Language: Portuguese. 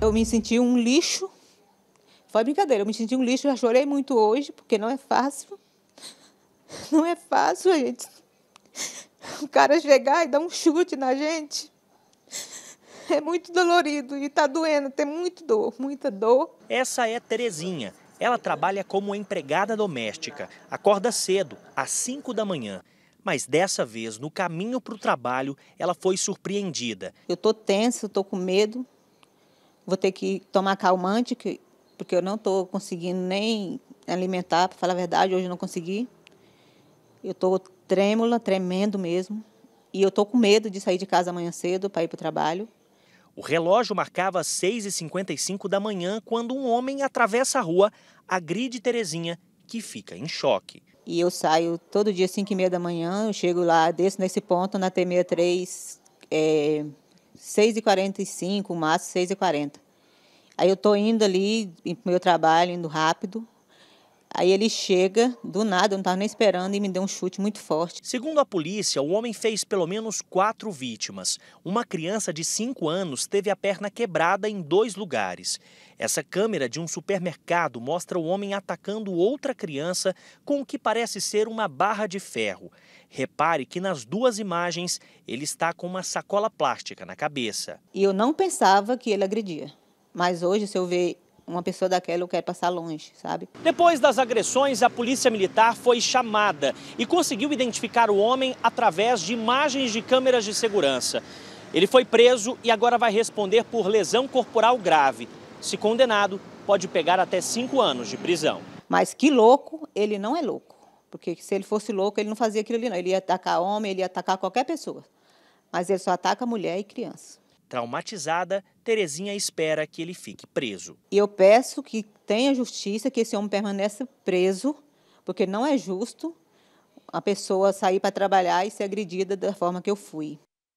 Eu me senti um lixo. Foi brincadeira, eu me senti um lixo, já chorei muito hoje, porque não é fácil. Não é fácil, gente. O cara chegar e dar um chute na gente. É muito dolorido e está doendo, tem muito dor, muita dor. Essa é Terezinha. Ela trabalha como empregada doméstica. Acorda cedo, às 5 da manhã. Mas dessa vez, no caminho para o trabalho, ela foi surpreendida. Eu estou tensa, Estou com medo, vou ter que tomar calmante, que, porque eu não estou conseguindo nem alimentar, para falar a verdade, hoje eu não consegui. Eu estou trêmula, tremendo mesmo. E eu estou com medo de sair de casa amanhã cedo para ir para o trabalho. O relógio marcava 6h55 da manhã quando um homem atravessa a rua, agride Terezinha, que fica em choque. E eu saio todo dia 5 e meia da manhã, eu chego lá, desço nesse ponto, na T63, é, 6h45, o máximo 6h40. Aí eu estou indo ali, meu trabalho, indo rápido, Aí ele chega, do nada, eu não estava nem esperando, e me deu um chute muito forte. Segundo a polícia, o homem fez pelo menos quatro vítimas. Uma criança de cinco anos teve a perna quebrada em dois lugares. Essa câmera de um supermercado mostra o homem atacando outra criança com o que parece ser uma barra de ferro. Repare que nas duas imagens ele está com uma sacola plástica na cabeça. E eu não pensava que ele agredia. Mas hoje, se eu ver uma pessoa daquela quer passar longe, sabe? Depois das agressões, a polícia militar foi chamada e conseguiu identificar o homem através de imagens de câmeras de segurança. Ele foi preso e agora vai responder por lesão corporal grave. Se condenado, pode pegar até cinco anos de prisão. Mas que louco, ele não é louco. Porque se ele fosse louco, ele não fazia aquilo ali, não. Ele ia atacar homem, ele ia atacar qualquer pessoa. Mas ele só ataca mulher e criança. Traumatizada, Terezinha espera que ele fique preso. eu peço que tenha justiça, que esse homem permaneça preso, porque não é justo a pessoa sair para trabalhar e ser agredida da forma que eu fui.